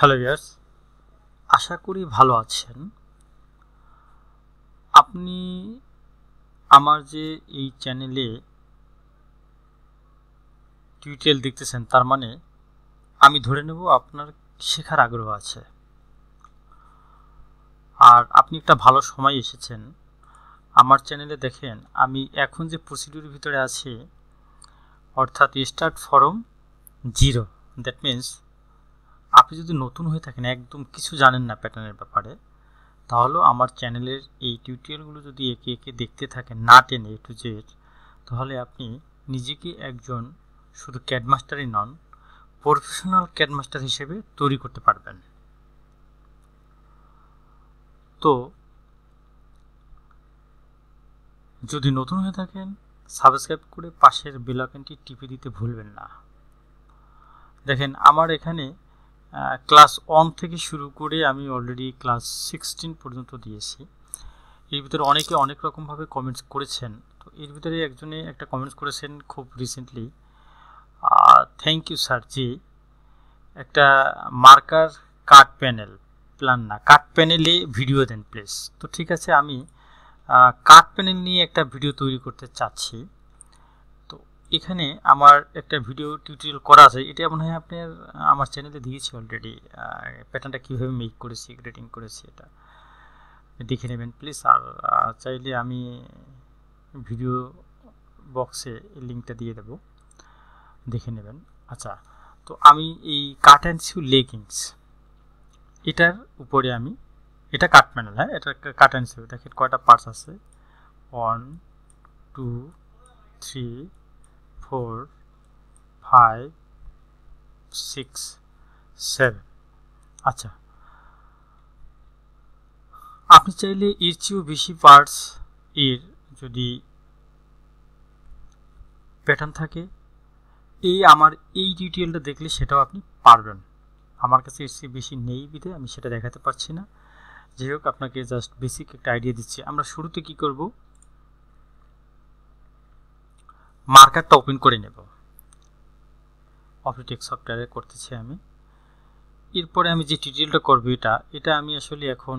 Hello years আশা করি ভালো আছেন আপনি আমার যে এই চ্যানেলে টিউটোরিয়াল দেখতেছেন তার মানে আমি ধরে নেব আপনার শেখার আগ্রহ আছে আর আপনি একটা ভালো সময় এসেছেন আমার চ্যানেলে দেখেন আমি এখন যে প্রসিডিউর ভিতরে আছি অর্থাৎ start from zero that means আপনি যদি নতুন হয়ে থাকেন একদম কিছু জানেন না প্যাটার্নের ব্যাপারে তাহলেও আমার চ্যানেলের এই টিউটোরিয়ালগুলো যদি একে একে দেখতে থাকেন না টেনে এ টু জেড তাহলে আপনি নিজেকে একজন শুধু ক্যাডমাস্টারই নন প্রফেশনাল ক্যাডমাস্টার হিসেবে তৈরি করতে পারবেন তো যদি নতুন হয়ে থাকেন সাবস্ক্রাইব করে পাশের বেলাকানটি টিপে দিতে ভুলবেন না দেখেন আমার এখানে ক্লাস ওয়ান থেকে শুরু করে আমি অলরেডি ক্লাস সিক্সটিন পর্যন্ত দিয়েছি এর ভিতরে অনেকে অনেক রকমভাবে কমেন্টস করেছেন তো এর ভিতরে একজনে একটা কমেন্টস করেছেন খুব recently thank you sir ji একটা মার্কার কাট প্যানেল প্ল্যান না কাট প্যানেলে ভিডিও দেন প্লেস তো ঠিক আছে আমি কাট প্যানেল নিয়ে একটা ভিডিও তৈরি করতে চাচ্ছি এখানে আমার একটা ভিডিও টিউটোরিয়াল করা আছে এটা মনে হয় আপনার আমার চ্যানেলে দিয়েছি অলরেডি প্যাটার্নটা কীভাবে মেক করেছি গ্রেটিং করেছি এটা দেখে নেবেন প্লিজ আর চাইলে আমি ভিডিও বক্সে লিঙ্কটা দিয়ে দেব দেখে নেবেন আচ্ছা তো আমি এই কাট অ্যান্ড সিউ লেগিংস এটার উপরে আমি এটা কাট প্যানেল হ্যাঁ এটা কাট অ্যান্ড সিউ দেখেন কয়টা পার্টস আছে one two three four five six seven আচ্ছা আপনি চাইলে এর চেয়েও বেশি পার্টস এর যদি প্যাটার্ন থাকে এই আমার এই ডিটেলটা দেখলে সেটাও আপনি পারবেন আমার কাছে এর চেয়ে বেশি নেই বিধে আমি সেটা দেখাতে পারছি না যাই হোক আপনাকে জাস্ট বেসিক একটা আইডিয়া দিচ্ছি আমরা শুরুতে কি করব মার্কারটা ওপেন করে নেব অটোটেক সফটওয়্যারে করতেছি আমি এরপরে আমি যে টিউটোরিয়ালটা করবো এটা এটা আমি আসলে এখন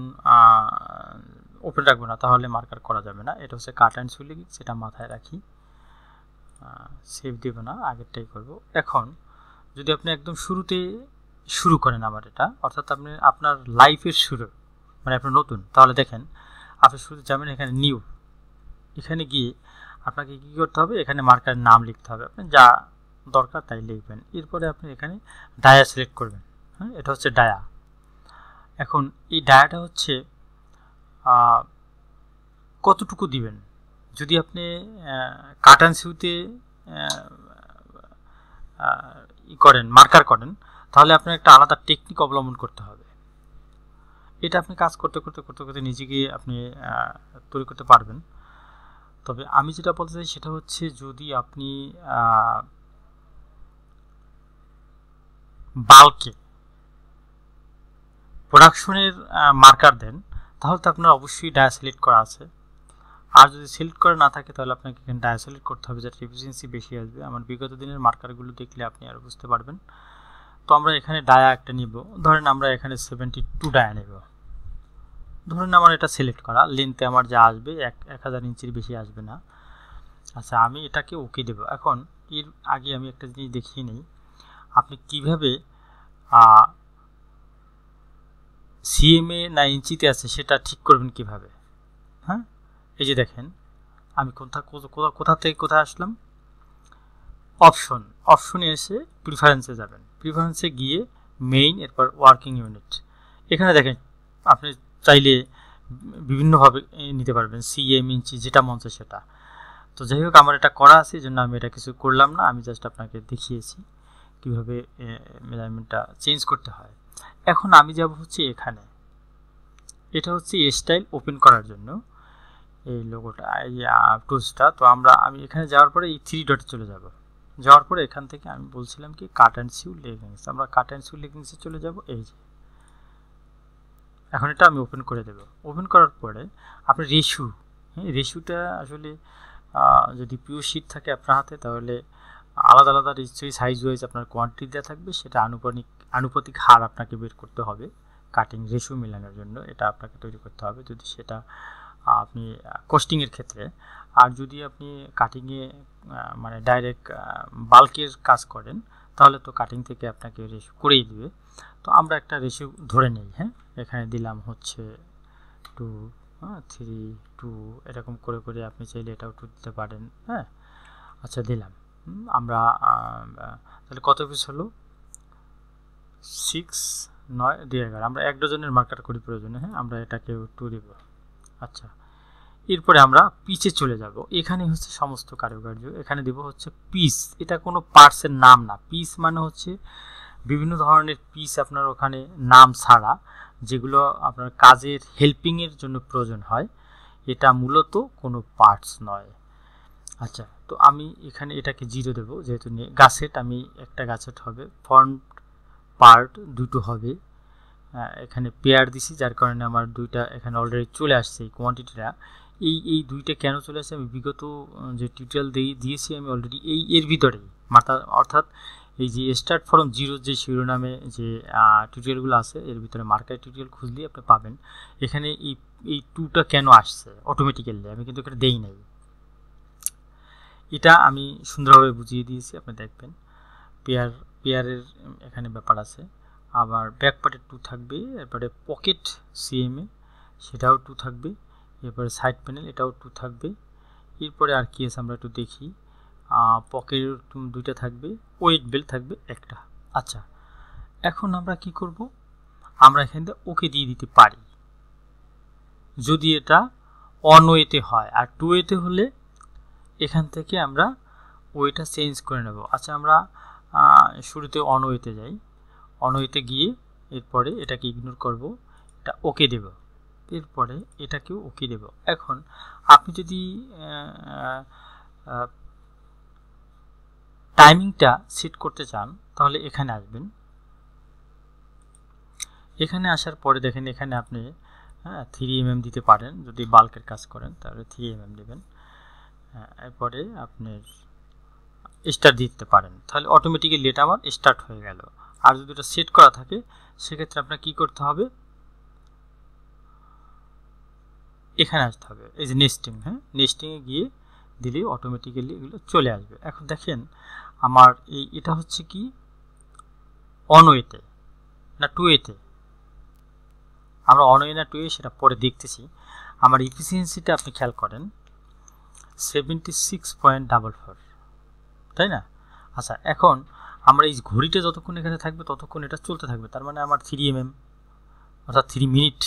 ওপেন রাখবো না তাহলে মার্কার করা যাবে না এটা হচ্ছে কাট অ্যান্ড সুইলিং সেটা মাথায় রাখি সেভ দেব না আগেরটাই করব এখন যদি আপনি একদম শুরুতে শুরু করেন আমার এটা অর্থাৎ আপনি আপনার লাইফের শুরু মানে আপনি নতুন তাহলে দেখেন আপনি শুরুতে যাবেন এখানে নিউ এখানে গিয়ে আপনাকে কী করতে হবে এখানে মার্কারের নাম লিখতে হবে আপনি যা দরকার তাই লিখবেন এরপরে আপনি এখানে ডায়া সিলেক্ট করবেন হ্যাঁ এটা হচ্ছে ডায়া এখন এই ডায়াটা হচ্ছে কতটুকু দিবেন যদি আপনি কাটান সিউতে ই করেন মার্কার করেন তাহলে আপনার একটা আলাদা টেকনিক অবলম্বন করতে হবে এটা আপনি কাজ করতে করতে করতে করতে নিজেকে আপনি তৈরি করতে পারবেন তবে আমি যেটা বলতে চাই সেটা হচ্ছে যদি আপনি বাল্কে প্রোডাকশনের মার্কার দেন তাহলে তো আপনার অবশ্যই ডায়া করা আছে আর যদি সিলেক্ট করা না থাকে তাহলে আপনাকে এখানে ডায়া করতে হবে যাতে এফিসিয়েন্সি বেশি আসবে আমার বিগত দিনের মার্কারগুলো দেখলে আপনি আর বুঝতে পারবেন তো আমরা এখানে ডায়া একটা নিব ধরেন আমরা এখানে সেভেন্টি টু ডায়া নেব ধরুন আমার এটা সিলেক্ট করা লেন্থে আমার যা আসবে এক এক হাজার ইঞ্চির বেশি আসবে না আচ্ছা আমি এটাকে ওকে দেব এখন এর আগে আমি একটা জিনিস দেখিয়ে নিই আপনি কীভাবে সিএমএ না ইঞ্চিতে আছে সেটা ঠিক করবেন কিভাবে হ্যাঁ এই যে দেখেন আমি কোথা কোথা কোথা থেকে কোথায় আসলাম অপশন অপশনে এসে প্রিফারেন্সে যাবেন প্রিফারেন্সে গিয়ে মেইন এরপর ওয়ার্কিং ইউনিট এখানে দেখেন আপনি চাইলে বিভিন্নভাবে নিতে পারবেন সি এম ইঞ্চি যেটা মন চায় সেটা তো যাই হোক আমার এটা করা আছে এই জন্য আমি এটা কিছু করলাম না আমি জাস্ট আপনাকে দেখিয়েছি কিভাবে মেজারমেন্টটা চেঞ্জ করতে হয় এখন আমি যাব হচ্ছে এখানে এটা হচ্ছে স্টাইল ওপেন করার জন্য এই লোগোটা এই টুলসটা তো আমরা আমি এখানে যাওয়ার পরে এই থ্রি ডটে চলে যাব যাওয়ার পরে এখান থেকে আমি বলছিলাম কি কাট অ্যান্ড সিউ লেগিংস আমরা কাট অ্যান্ড সিউ লেগিংসে চলে যাব এই যে এখন এটা আমি ওপেন করে দেবো ওপেন করার পরে আপনি রেশু হ্যাঁ রেশুটা আসলে যদি পিওর শিট থাকে আপনার হাতে তাহলে আলাদা আলাদা নিশ্চয়ই সাইজ ওয়াইজ আপনার কোয়ান্টিটি দেওয়া থাকবে সেটা আনুপানিক আনুপাতিক হার আপনাকে বের করতে হবে কাটিং রেশু মেলানোর জন্য এটা আপনাকে তৈরি করতে হবে যদি সেটা আপনি কস্টিংয়ের ক্ষেত্রে আর যদি আপনি কাটিংয়ে মানে ডাইরেক্ট বাল্কের কাজ করেন তাহলে তো কাটিং থেকে আপনাকে রেশু করেই দেবে তো আমরা একটা রেশু ধরে নিই হ্যাঁ এখানে দিলাম হচ্ছে টু থ্রি টু এরকম করে করে আপনি চাইলে এটাও টু দিতে পারেন হ্যাঁ আচ্ছা দিলাম আমরা তাহলে কত পিস হলো সিক্স নয় দুই এগারো আমরা এক ডজনের মার্কার করি প্রয়োজনে হ্যাঁ আমরা এটাকে টু দেব আচ্ছা এরপরে আমরা পিচে চলে যাব এখানে হচ্ছে সমস্ত কারুকার্য এখানে দেব হচ্ছে পিস এটা কোনো পার্টসের নাম না পিস মানে হচ্ছে বিভিন্ন ধরনের পিস আপনার ওখানে নাম ছাড়া যেগুলো আপনার কাজের হেল্পিংয়ের জন্য প্রয়োজন হয় এটা মূলত কোনো পার্টস নয় আচ্ছা তো আমি এখানে এটাকে জিরো দেবো যেহেতু গাছেট আমি একটা গাছেট হবে ফ্রন্ট পার্ট দুটো হবে এখানে পেয়ার দিছি যার কারণে আমার দুইটা এখানে অলরেডি চলে আসছে এই কোয়ান্টিটিটা এই এই দুইটা কেন চলে আসছে আমি বিগত যে টিউটোরিয়াল দিয়ে দিয়েছি আমি অলরেডি এই এর ভিতরেই মাথা অর্থাৎ এই যে স্টার্ট ফ্রম জিরো যে শিরোনামে যে টিউটোরিয়ালগুলো আছে এর ভিতরে মার্কেট টিউটোরিয়াল খুঁজলেই আপনি পাবেন এখানে এই এই টুটা কেন আসছে অটোমেটিক্যালি আমি কিন্তু এটা দেই নাই এটা আমি সুন্দরভাবে বুঝিয়ে দিয়েছি আপনি দেখবেন পেয়ার পেয়ারের এখানে ব্যাপার আছে আবার ব্যাকপার্টে টু থাকবে এরপরে পকেট সিএমএ সেটাও টু থাকবে এরপরে সাইড প্যানেল এটাও টু থাকবে এরপরে আর কি আছে আমরা একটু দেখি পকেট দুইটা থাকবে ওয়েট বেল্ট থাকবে একটা আচ্ছা এখন আমরা কি করব আমরা এখান থেকে ওকে দিয়ে দিতে পারি যদি এটা অন ওয়েতে হয় আর টু ওয়েতে হলে এখান থেকে আমরা ওয়েটা চেঞ্জ করে নেব আচ্ছা আমরা শুরুতে অন ওয়েতে যাই অন ওয়েতে গিয়ে এরপরে এটাকে ইগনোর করব এটা ওকে দেব এরপরে এটাকেও ওকে দেব এখন আপনি যদি টাইমিংটা সেট করতে চান তাহলে এখানে আসবেন এখানে আসার পরে দেখেন এখানে আপনি হ্যাঁ থ্রি এমএম mm দিতে পারেন যদি বাল্কের কাজ করেন তাহলে থ্রি এমএম দেবেন এরপরে আপনার স্টার দিতে পারেন তাহলে অটোমেটিক্যালি এটা আমার স্টার্ট হয়ে গেল আর যদি এটা সেট করা থাকে সেক্ষেত্রে আপনার কি করতে হবে এখানে আসতে হবে এই যে নেস্টিং হ্যাঁ নেস্টিংয়ে গিয়ে দিলেই অটোমেটিক্যালি এগুলো চলে আসবে এখন দেখেন আমার এই এটা হচ্ছে কি অনওয়েতে না টুয়েতে আমরা অনওয়ে না টুয়ে সেটা পরে দেখতেছি আমার ইফিসিয়েন্সিটা আপনি খেয়াল করেন seventy six point double four তাই না আচ্ছা এখন আমরা এই ঘড়িটা যতক্ষণ এখানে থাকবে ততক্ষণ এটা চলতে থাকবে তার মানে আমার থ্রি এমএম mm, অর্থাৎ থ্রি মিনিট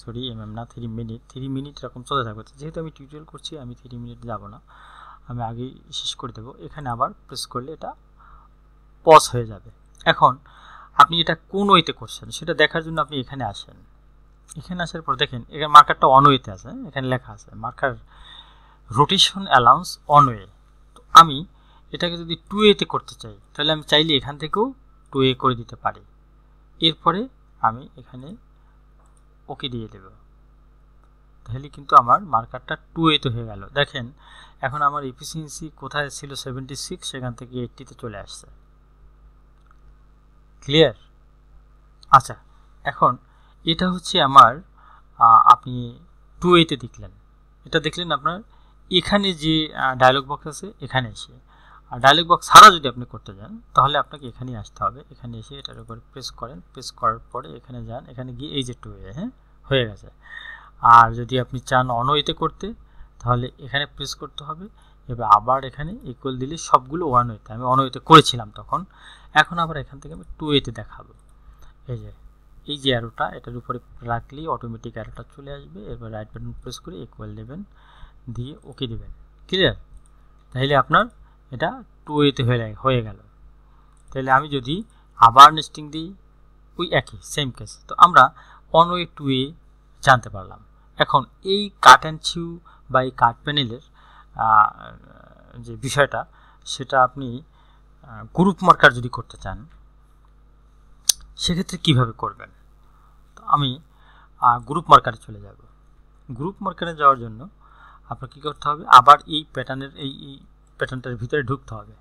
সরি এমএম না থ্রি মিনিট থ্রি মিনিট এরকম চলে থাকবে যেহেতু আমি টিউটোরিয়াল করছি আমি থ্রি মিনিট যাব না আমি আগেই শেষ করে দেবো এখানে আবার প্রেস করলে এটা পজ হয়ে যাবে এখন আপনি এটা কোন ওয়েতে করছেন সেটা দেখার জন্য আপনি এখানে আসেন এখানে আসার পর দেখেন এখানে মার্কারটা অন ওয়েতে আছে হ্যাঁ? এখানে লেখা আছে marker rotation allowance on way তো আমি এটাকে যদি টু এতে করতে চাই তাহলে আমি চাইলে এখান থেকেও টু এ করে দিতে পারি এরপরে আমি এখানে ওকে দিয়ে দেবো তাহলে কিন্তু আমার মার্কারটা টু এতে হয়ে গেল দেখেন এখন আমার এফিসিয়েন্সি কোথায় ছিল সেভেন্টি সিক্স সেখান থেকে এইটটিতে চলে আসছে ক্লিয়ার আচ্ছা এখন এটা হচ্ছে আমার আপনি টু এতে দেখলেন এটা দেখলেন আপনার এখানে যে ডায়লগ বক্স আছে এখানে এসে আর ডায়লগ বক্স ছাড়া যদি আপনি করতে যান তাহলে আপনাকে এখানেই আসতে হবে এখানে এসে এটার উপর প্রেস করেন প্রেস করার পরে এখানে যান এখানে গিয়ে এই যে টু এ হ্যাঁ হয়ে গেছে আর যদি আপনি চান অনওয়েতে করতে তাহলে এখানে প্রেস করতে হবে এবার আবার এখানে ইকুয়াল দিলে সবগুলো ওয়ান ওয়েতে আমি অনওয়েতে করেছিলাম তখন এখন আবার এখান থেকে আমি টু ওয়েতে দেখাবো এই যে এই যে অ্যারোটা এটার উপরে রাখলেই অটোমেটিক অ্যারোটা চলে আসবে এরপর রাইট বাটন প্রেস করে ইকুয়াল দেবেন দিয়ে ওকে দেবেন ক্লিয়ার তাহলে আপনার এটা টু ওয়েতে হয়ে হয়ে গেল তাহলে আমি যদি আবার নেস্টিং দিই ওই একই সেম কেস তো আমরা অন ওয়ে টু এ জানতে পারলাম এখন এই কাট অ্যান্ড চিউ বা এই কাট প্যানেলের যে বিষয়টা সেটা আপনি গ্রুপ মার্কার যদি করতে চান সেক্ষেত্রে কিভাবে করবেন তো আমি গ্রুপ মার্কারে চলে যাব গ্রুপ মার্কারে যাওয়ার জন্য আপনার কী করতে হবে আবার এই প্যাটার্নের এই এই প্যাটার্নটার ভিতরে ঢুকতে হবে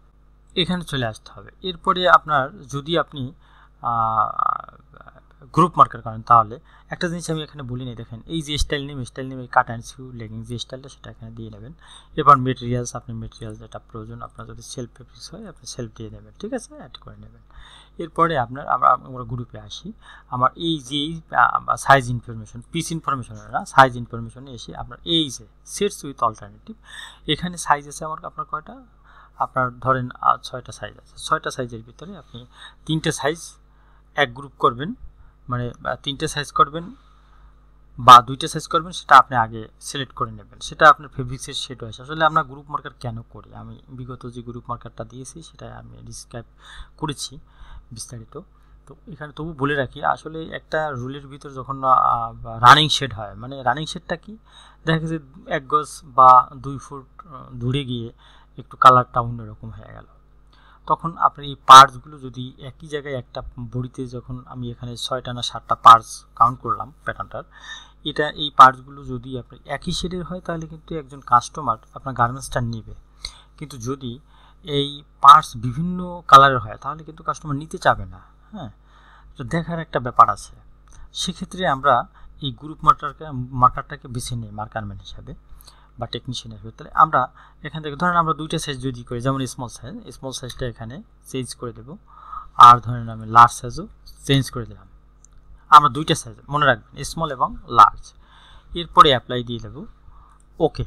এখানে চলে আসতে হবে এরপরে আপনার যদি আপনি গ্রুপ মার্কার কারণ তাহলে একটা জিনিস আমি এখানে বলি নি দেখেন এই যে স্টাইল নেম স্টাইল নেম এই কাট অ্যান্ড সিউ লেগিং যে স্টাইলটা সেটা এখানে দিয়ে নেবেন এরপর মেটেরিয়ালস আপনি মেটেরিয়াল যেটা প্রয়োজন আপনার যদি সেলফ ফেব্রিক্স হয় আপনি সেলফ দিয়ে নেবেন ঠিক আছে অ্যাড করে নেবেন এরপরে আপনার আমরা আমরা গ্রুপে আসি আমার এই যে সাইজ ইনফরমেশন পিস ইনফরমেশন না সাইজ ইনফরমেশনে এসে আপনার এই যে সেটস উইথ অল্টারনেটিভ এখানে সাইজ আছে আমার আপনার কয়টা আপনার ধরেন ছয়টা সাইজ আছে ছয়টা সাইজের ভিতরে আপনি তিনটে সাইজ এক গ্রুপ করবেন মানে তিনটে সাইজ করবেন বা দুইটা সাইজ করবেন সেটা আপনি আগে সিলেক্ট করে নেবেন সেটা আপনার ফেব্রিক্সের সেট হয়েছে আসলে আমরা গ্রুপ মার্কার কেন করি আমি বিগত যে গ্রুপ মার্কারটা দিয়েছি সেটা আমি ডিসক্রাইব করেছি বিস্তারিত তো এখানে তবু বলে রাখি আসলে একটা রুলের ভিতর যখন রানিং শেড হয় মানে রানিং শেডটা কি দেখা গেছে এক গজ বা দুই ফুট দূরে গিয়ে একটু কালারটা অন্যরকম হয়ে গেল তখন আপনার এই পার্টসগুলো যদি একই জায়গায় একটা বড়িতে যখন আমি এখানে ছয়টা না সাতটা পার্টস কাউন্ট করলাম প্যাটার্নটার এটা এই পার্টসগুলো যদি আপনার একই শেডের হয় তাহলে কিন্তু একজন কাস্টমার আপনার গার্মেন্টসটা নেবে কিন্তু যদি এই পার্টস বিভিন্ন কালারের হয় তাহলে কিন্তু কাস্টমার নিতে চাবে না হ্যাঁ তো দেখার একটা ব্যাপার আছে সেক্ষেত্রে আমরা এই গ্রুপ মার্কারকে মার্কারটাকে বেছে নিই মার্কারম্যান হিসাবে বা টেকনিশিয়ানের তাহলে আমরা এখান থেকে ধরেন আমরা দুইটা সাইজ যদি করি যেমন স্মল সাইজ স্মল সাইজটা এখানে চেঞ্জ করে দেব আর ধরেন আমি লার্জ সাইজও চেঞ্জ করে দিলাম আমরা দুইটা সাইজ মনে রাখবেন স্মল এবং লার্জ এরপরে অ্যাপ্লাই দিয়ে দেব ওকে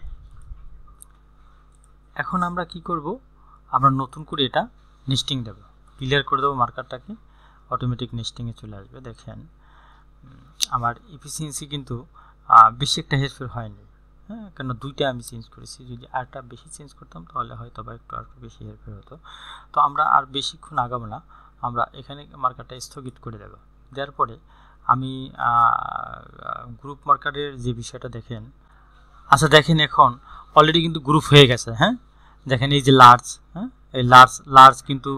এখন আমরা কি করব আমরা নতুন করে এটা নিস্টিং দেব ক্লিয়ার করে দেবো মার্কারটাকে অটোমেটিক নিস্টিংয়ে চলে আসবে দেখেন আমার ইফিসিয়েন্সি কিন্তু বেশি একটা হেল্পফুল হয়নি হ্যাঁ কেন দুইটা আমি চেঞ্জ করেছি যদি আরটা বেশি চেঞ্জ করতাম তাহলে হয়তো বা একটু আর বেশি হেল্প হতো তো আমরা আর বেশিক্ষণ আগাবো না আমরা এখানে মার্কারটা স্থগিত করে দেবো দেওয়ার পরে আমি গ্রুপ মার্কারের যে বিষয়টা দেখেন আচ্ছা দেখেন এখন অলরেডি কিন্তু গ্রুপ হয়ে গেছে হ্যাঁ দেখেন এই যে লার্জ হ্যাঁ এই লার্জ লার্জ কিন্তু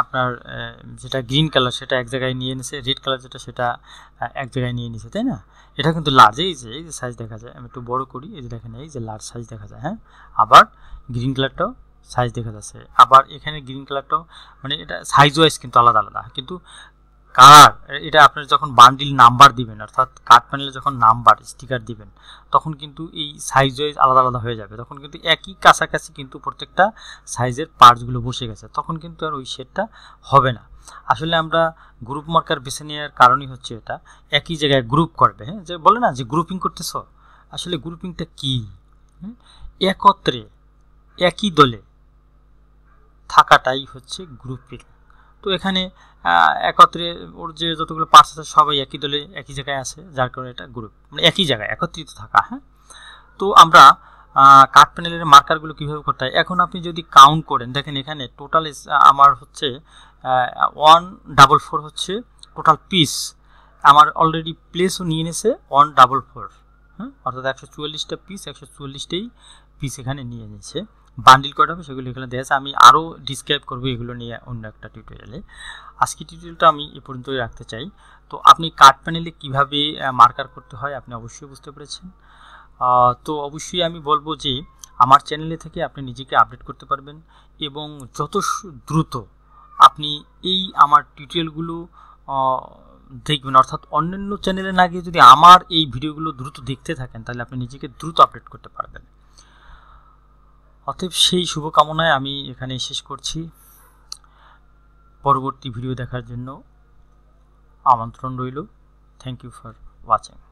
আপনার যেটা গ্রিন কালার সেটা এক জায়গায় নিয়ে নিছে রেড কালার যেটা সেটা এক জায়গায় নিয়ে নিছে তাই না এটা কিন্তু লার্জ এই যে এই যে সাইজ দেখা যায় আমি একটু বড় করি এই যে দেখেন এই যে লার্জ সাইজ দেখা যায় হ্যাঁ আবার গ্রিন কালারটাও সাইজ দেখা যাচ্ছে আবার এখানে গ্রিন কালারটাও মানে এটা সাইজ ওয়াইজ কিন্তু আলাদা আলাদা কিন্তু কার এটা আপনি যখন বান্ডিল নাম্বার দিবেন অর্থাৎ কার্ড প্যানেলে যখন নাম্বার স্টিকার দিবেন তখন কিন্তু এই সাইজ ওয়াইজ আলাদা আলাদা হয়ে যাবে তখন কিন্তু একই কাছাকাছি কিন্তু প্রত্যেকটা সাইজের পার্টসগুলো বসে গেছে তখন কিন্তু আর ওই শেডটা হবে না আসলে আমরা গ্রুপ মার্কার বেছে নেওয়ার কারণই হচ্ছে এটা একই জায়গায় গ্রুপ করবে হ্যাঁ যে বলে না যে গ্রুপিং করতেছ আসলে গ্রুপিংটা কী একত্রে একই দলে থাকাটাই হচ্ছে গ্রুপিং তো এখানে একত্রে ওর যে যতগুলো পার্টস আছে সবাই একই দলে একই জায়গায় আছে যার কারণে এটা গ্রুপ মানে একই জায়গায় একত্রিত থাকা হ্যাঁ তো আমরা কাঠ প্যানেলের মার্কারগুলো কীভাবে করতে হয় এখন আপনি যদি কাউন্ট করেন দেখেন এখানে টোটাল আমার হচ্ছে ওয়ান ডাবল ফোর হচ্ছে টোটাল পিস আমার অলরেডি প্লেসও নিয়ে নিয়েছে ওয়ান ডাবল ফোর হ্যাঁ অর্থাৎ একশো চুয়াল্লিশটা পিস একশো চুয়াল্লিশটাই পিস এখানে নিয়ে নিয়েছে বান্ডিল কোড হবে সেগুলো এখানে দেওয়া আছে আমি আরও ডিসক্রাইব করবো এগুলো নিয়ে অন্য একটা টিউটোরিয়ালে আজকে টিউটোরিয়ালটা আমি এ পর্যন্তই রাখতে চাই তো আপনি কার্ড প্যানেলে কীভাবে মার্কার করতে হয় আপনি অবশ্যই বুঝতে পেরেছেন তো অবশ্যই আমি বলবো যে আমার চ্যানেলে থেকে আপনি নিজেকে আপডেট করতে পারবেন এবং যত দ্রুত আপনি এই আমার টিউটোরিয়ালগুলো দেখবেন অর্থাৎ অন্যান্য চ্যানেলে না গিয়ে যদি আমার এই ভিডিওগুলো দ্রুত দেখতে থাকেন তাহলে আপনি নিজেকে দ্রুত আপডেট করতে পারবেন অতএব সেই শুভকামনায় আমি এখানে শেষ করছি পরবর্তী ভিডিও দেখার জন্য আমন্ত্রণ রইল থ্যাংক ইউ ফর ওয়াচিং